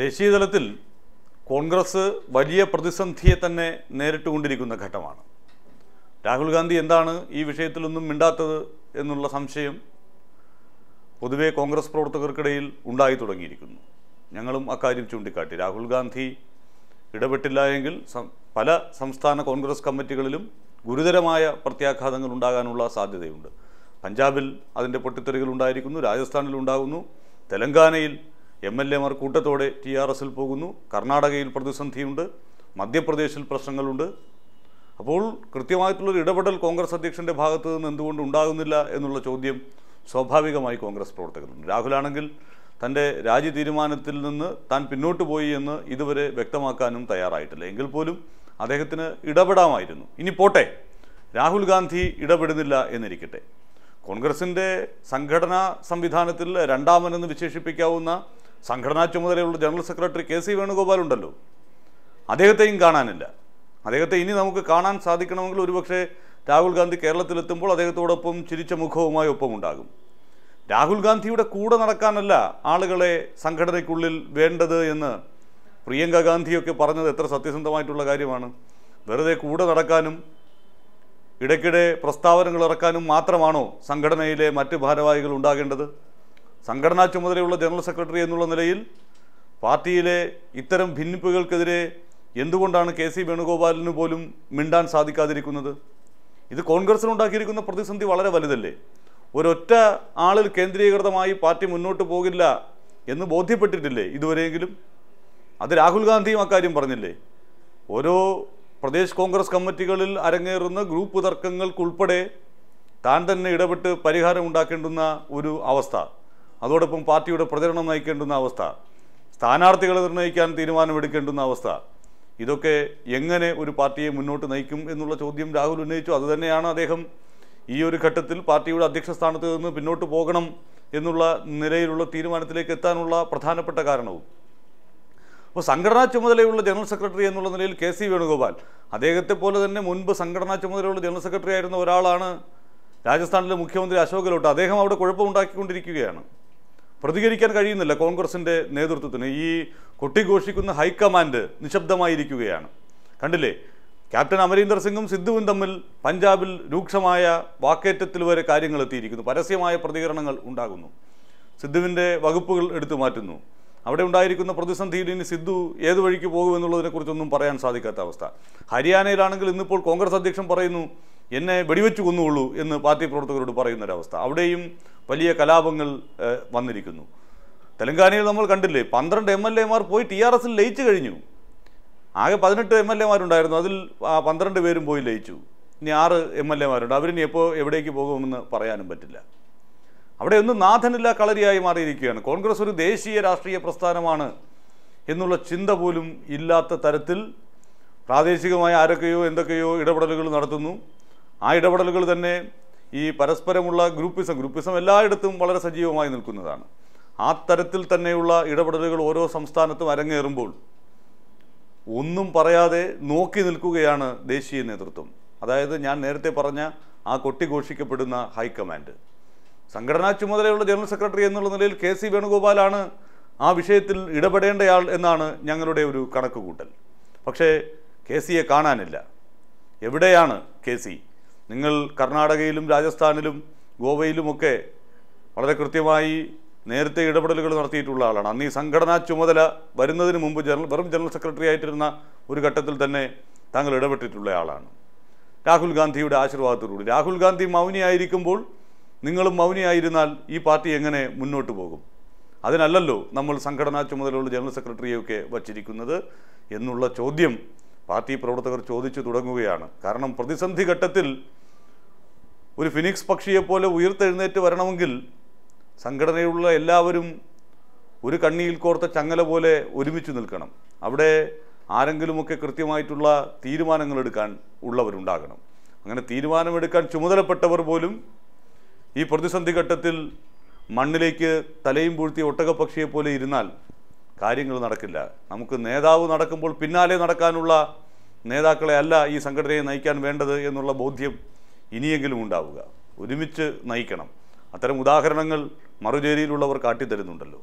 ദേശീയതലത്തിൽ കോൺഗ്രസ് വലിയ പ്രതിസന്ധിയെ തന്നെ നേരിട്ടുകൊണ്ടിരിക്കുന്ന ഘട്ടമാണ് രാഹുൽ ഗാന്ധി എന്താണ് ഈ വിഷയത്തിലൊന്നും മിണ്ടാത്തത് എന്നുള്ള സംശയം പൊതുവെ കോൺഗ്രസ് പ്രവർത്തകർക്കിടയിൽ ഉണ്ടായി തുടങ്ങിയിരിക്കുന്നു ഞങ്ങളും അക്കാര്യം ചൂണ്ടിക്കാട്ടി രാഹുൽ ഗാന്ധി ഇടപെട്ടില്ല എങ്കിൽ പല സംസ്ഥാന കോൺഗ്രസ് കമ്മിറ്റികളിലും ഗുരുതരമായ പ്രത്യാഘാതങ്ങൾ ഉണ്ടാകാനുള്ള സാധ്യതയുണ്ട് പഞ്ചാബിൽ അതിൻ്റെ പൊട്ടിത്തെറികൾ ഉണ്ടായിരിക്കുന്നു രാജസ്ഥാനിൽ ഉണ്ടാകുന്നു തെലങ്കാനയിൽ എം എൽ എമാർ കൂട്ടത്തോടെ ടി ആർ എസിൽ പോകുന്നു കർണാടകയിൽ പ്രതിസന്ധിയുണ്ട് മധ്യപ്രദേശിൽ പ്രശ്നങ്ങളുണ്ട് അപ്പോൾ കൃത്യമായിട്ടുള്ളൊരു ഇടപെടൽ കോൺഗ്രസ് അധ്യക്ഷൻ്റെ ഭാഗത്തു നിന്ന് എന്തുകൊണ്ട് ഉണ്ടാകുന്നില്ല എന്നുള്ള ചോദ്യം സ്വാഭാവികമായി കോൺഗ്രസ് പ്രവർത്തകരുണ്ട് രാഹുലാണെങ്കിൽ തൻ്റെ രാജി തീരുമാനത്തിൽ നിന്ന് താൻ പിന്നോട്ട് പോയി എന്ന് ഇതുവരെ വ്യക്തമാക്കാനും തയ്യാറായിട്ടില്ല എങ്കിൽ പോലും അദ്ദേഹത്തിന് ഇടപെടാമായിരുന്നു ഇനി പോട്ടെ രാഹുൽ ഗാന്ധി ഇടപെടുന്നില്ല എന്നിരിക്കട്ടെ കോൺഗ്രസിൻ്റെ സംഘടനാ സംവിധാനത്തിൽ രണ്ടാമനെന്ന് വിശേഷിപ്പിക്കാവുന്ന സംഘടനാ ചുമതലയുള്ള general secretary K C Venugopal ഉണ്ടല്ലോ അദ്ദേഹത്തെയും കാണാനില്ല അദ്ദേഹത്തെ ഇനി നമുക്ക് കാണാൻ സാധിക്കണമെങ്കിൽ ഒരുപക്ഷെ രാഹുൽ ഗാന്ധി കേരളത്തിലെത്തുമ്പോൾ അദ്ദേഹത്തോടൊപ്പം ചിരിച്ച മുഖവുമായി ഒപ്പമുണ്ടാകും രാഹുൽ ഗാന്ധിയുടെ കൂടെ നടക്കാനല്ല ആളുകളെ സംഘടനയ്ക്കുള്ളിൽ വേണ്ടത് എന്ന് പ്രിയങ്ക ഗാന്ധിയൊക്കെ പറഞ്ഞത് എത്ര സത്യസന്ധമായിട്ടുള്ള കാര്യമാണ് വെറുതെ കൂടെ നടക്കാനും ഇടയ്ക്കിടെ പ്രസ്താവനകൾ ഇറക്കാനും മാത്രമാണോ സംഘടനയിലെ മറ്റ് ഭാരവാഹികൾ ഉണ്ടാകേണ്ടത് സംഘടനാ ചുമതലയുള്ള ജനറൽ സെക്രട്ടറി എന്നുള്ള നിലയിൽ പാർട്ടിയിലെ ഇത്തരം ഭിന്നിപ്പുകൾക്കെതിരെ എന്തുകൊണ്ടാണ് കെ സി വേണുഗോപാലിന് പോലും മിണ്ടാൻ സാധിക്കാതിരിക്കുന്നത് ഇത് കോൺഗ്രസിനുണ്ടാക്കിയിരിക്കുന്ന പ്രതിസന്ധി വളരെ വലുതല്ലേ ഒരൊറ്റ ആളിൽ കേന്ദ്രീകൃതമായി പാർട്ടി മുന്നോട്ട് പോകില്ല എന്ന് ബോധ്യപ്പെട്ടിട്ടില്ലേ ഇതുവരെയെങ്കിലും അത് രാഹുൽ ഗാന്ധിയും അക്കാര്യം പറഞ്ഞില്ലേ ഓരോ പ്രദേശ് കോൺഗ്രസ് കമ്മിറ്റികളിൽ അരങ്ങേറുന്ന ഗ്രൂപ്പ് തർക്കങ്ങൾക്കുൾപ്പെടെ താൻ തന്നെ ഇടപെട്ട് പരിഹാരം ഉണ്ടാക്കേണ്ടുന്ന ഒരു അവസ്ഥ അതോടൊപ്പം പാർട്ടിയുടെ പ്രചരണം നയിക്കേണ്ടുന്ന അവസ്ഥ സ്ഥാനാർത്ഥികളെ നിർണ്ണയിക്കാൻ തീരുമാനമെടുക്കേണ്ടുന്ന അവസ്ഥ ഇതൊക്കെ എങ്ങനെ ഒരു പാർട്ടിയെ മുന്നോട്ട് നയിക്കും എന്നുള്ള ചോദ്യം രാഹുൽ ഉന്നയിച്ചു അതുതന്നെയാണ് അദ്ദേഹം ഈ ഒരു ഘട്ടത്തിൽ പാർട്ടിയുടെ അധ്യക്ഷ സ്ഥാനത്ത് നിന്ന് പിന്നോട്ട് പോകണം എന്നുള്ള നിലയിലുള്ള തീരുമാനത്തിലേക്ക് എത്താനുള്ള പ്രധാനപ്പെട്ട കാരണവും അപ്പോൾ സംഘടനാ ചുമതലയുള്ള ജനറൽ സെക്രട്ടറി എന്നുള്ള നിലയിൽ കെ സി വേണുഗോപാൽ അദ്ദേഹത്തെ പോലെ തന്നെ മുൻപ് സംഘടനാ ചുമതലയുള്ള ജനറൽ സെക്രട്ടറി ആയിരുന്ന ഒരാളാണ് രാജസ്ഥാനിലെ മുഖ്യമന്ത്രി അശോക് ഗെഹ്ലോട്ട് അദ്ദേഹം അവിടെ കുഴപ്പമുണ്ടാക്കിക്കൊണ്ടിരിക്കുകയാണ് പ്രതികരിക്കാൻ കഴിയുന്നില്ല കോൺഗ്രസിൻ്റെ നേതൃത്വത്തിന് ഈ കൊട്ടിഘോഷിക്കുന്ന ഹൈക്കമാൻഡ് നിശബ്ദമായിരിക്കുകയാണ് കണ്ടില്ലേ ക്യാപ്റ്റൻ അമരീന്ദർ സിംഗും സിദ്ധുവും തമ്മിൽ പഞ്ചാബിൽ രൂക്ഷമായ വാക്കേറ്റത്തിൽ വരെ കാര്യങ്ങൾ എത്തിയിരിക്കുന്നു പരസ്യമായ പ്രതികരണങ്ങൾ ഉണ്ടാകുന്നു സിദ്ധുവിൻ്റെ വകുപ്പുകൾ എടുത്തു മാറ്റുന്നു അവിടെ ഉണ്ടായിരിക്കുന്ന പ്രതിസന്ധിയിൽ ഇനി സിദ്ധു ഏത് വഴിക്ക് പോകുമെന്നുള്ളതിനെക്കുറിച്ചൊന്നും പറയാൻ സാധിക്കാത്ത അവസ്ഥ ഹരിയാനയിലാണെങ്കിൽ ഇന്നിപ്പോൾ കോൺഗ്രസ് അധ്യക്ഷൻ പറയുന്നു എന്നെ വെടിവെച്ച് കൊന്നുകൊള്ളൂ എന്ന് പാർട്ടി പ്രവർത്തകരോട് പറയുന്നൊരവസ്ഥ അവിടെയും വലിയ കലാപങ്ങൾ വന്നിരിക്കുന്നു തെലങ്കാനയിൽ നമ്മൾ കണ്ടില്ലേ പന്ത്രണ്ട് എം എൽ എമാർ പോയി ടി ആർ എസിൽ ലയിച്ചു കഴിഞ്ഞു ആകെ പതിനെട്ട് എം എൽ എമാരുണ്ടായിരുന്നു അതിൽ പന്ത്രണ്ട് പേരും പോയി ലയിച്ചു ഇനി ആറ് എം എൽ എമാരുണ്ട് അവരിനി എപ്പോൾ എവിടേക്ക് പോകുമെന്ന് പറയാനും പറ്റില്ല അവിടെ ഒന്നും നാഥനില്ല കളരിയായി മാറിയിരിക്കുകയാണ് കോൺഗ്രസ് ഒരു ദേശീയ രാഷ്ട്രീയ പ്രസ്ഥാനമാണ് എന്നുള്ള ചിന്ത പോലും ഇല്ലാത്ത തരത്തിൽ പ്രാദേശികമായ ആരൊക്കെയോ എന്തൊക്കെയോ ഇടപെടലുകൾ നടത്തുന്നു ആ ഇടപെടലുകൾ തന്നെ ഈ പരസ്പരമുള്ള ഗ്രൂപ്പിസം ഗ്രൂപ്പിസം എല്ലായിടത്തും വളരെ സജീവമായി നിൽക്കുന്നതാണ് ആ തരത്തിൽ തന്നെയുള്ള ഇടപെടലുകൾ ഓരോ സംസ്ഥാനത്തും അരങ്ങേറുമ്പോൾ ഒന്നും പറയാതെ നോക്കി നിൽക്കുകയാണ് ദേശീയ നേതൃത്വം അതായത് ഞാൻ നേരത്തെ പറഞ്ഞ ആ കൊട്ടിഘോഷിക്കപ്പെടുന്ന ഹൈക്കമാൻഡ് സംഘടനാ ചുമതലയുള്ള ജനറൽ സെക്രട്ടറി എന്നുള്ള നിലയിൽ കെ സി വേണുഗോപാലാണ് ആ വിഷയത്തിൽ ഇടപെടേണ്ടയാൾ എന്നാണ് ഞങ്ങളുടെ ഒരു കണക്കുകൂട്ടൽ പക്ഷേ കെ സിയെ കാണാനില്ല എവിടെയാണ് കെ സി നിങ്ങൾ കർണാടകയിലും രാജസ്ഥാനിലും ഗോവയിലുമൊക്കെ വളരെ കൃത്യമായി നേരത്തെ ഇടപെടലുകൾ നടത്തിയിട്ടുള്ള ആളാണ് അന്ന് ഈ സംഘടനാ ചുമതല വരുന്നതിന് മുമ്പ് ജനറൽ വെറും ജനറൽ സെക്രട്ടറി ആയിട്ടിരുന്ന ഒരു ഘട്ടത്തിൽ തന്നെ താങ്കൾ ഇടപെട്ടിട്ടുള്ള ആളാണ് രാഹുൽ ഗാന്ധിയുടെ ആശീർവാദത്തോടുകൂടി രാഹുൽ ഗാന്ധി മൗനിയായിരിക്കുമ്പോൾ നിങ്ങളും മൗനിയായിരുന്നാൽ ഈ പാർട്ടി എങ്ങനെ മുന്നോട്ട് പോകും അതിനല്ലല്ലോ നമ്മൾ സംഘടനാ ചുമതലയുള്ള ജനറൽ സെക്രട്ടറിയൊക്കെ വച്ചിരിക്കുന്നത് എന്നുള്ള ചോദ്യം പാർട്ടി പ്രവർത്തകർ ചോദിച്ചു തുടങ്ങുകയാണ് കാരണം പ്രതിസന്ധി ഘട്ടത്തിൽ ഒരു ഫിനിക്സ് പക്ഷിയെപ്പോലെ ഉയർത്തെഴുന്നേറ്റ് വരണമെങ്കിൽ സംഘടനയുള്ള എല്ലാവരും ഒരു കണ്ണിയിൽ കോർത്ത ചങ്ങല പോലെ ഒരുമിച്ച് നിൽക്കണം അവിടെ ആരെങ്കിലുമൊക്കെ കൃത്യമായിട്ടുള്ള തീരുമാനങ്ങൾ എടുക്കാൻ ഉള്ളവരുണ്ടാകണം അങ്ങനെ തീരുമാനമെടുക്കാൻ ചുമതലപ്പെട്ടവർ പോലും ഈ പ്രതിസന്ധി ഘട്ടത്തിൽ മണ്ണിലേക്ക് തലയും പൂഴ്ത്തിയ ഒട്ടകപ്പക്ഷിയെ പോലെ ഇരുന്നാൽ കാര്യങ്ങൾ നടക്കില്ല നമുക്ക് നേതാവ് നടക്കുമ്പോൾ പിന്നാലെ നടക്കാനുള്ള നേതാക്കളെ അല്ല ഈ സംഘടനയെ നയിക്കാൻ വേണ്ടത് എന്നുള്ള ബോധ്യം ഇനിയെങ്കിലും ഉണ്ടാവുക ഒരുമിച്ച് നയിക്കണം അത്തരം ഉദാഹരണങ്ങൾ മറുചേരിയിലുള്ളവർ കാട്ടിത്തരുന്നുണ്ടല്ലോ